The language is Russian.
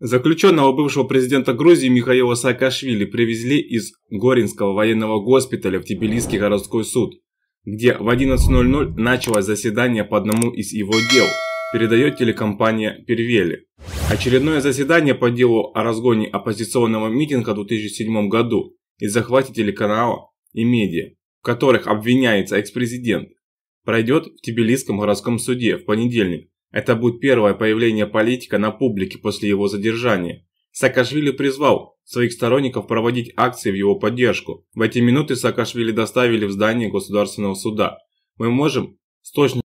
Заключенного бывшего президента Грузии Михаила Саакашвили привезли из Горинского военного госпиталя в Тбилисский городской суд, где в 11.00 началось заседание по одному из его дел, передает телекомпания «Первели». Очередное заседание по делу о разгоне оппозиционного митинга в 2007 году и захвате телеканала и медиа, в которых обвиняется экс-президент, пройдет в Тбилисском городском суде в понедельник это будет первое появление политика на публике после его задержания. Саакашвили призвал своих сторонников проводить акции в его поддержку. В эти минуты Саакашвили доставили в здание Государственного суда. Мы можем с точностью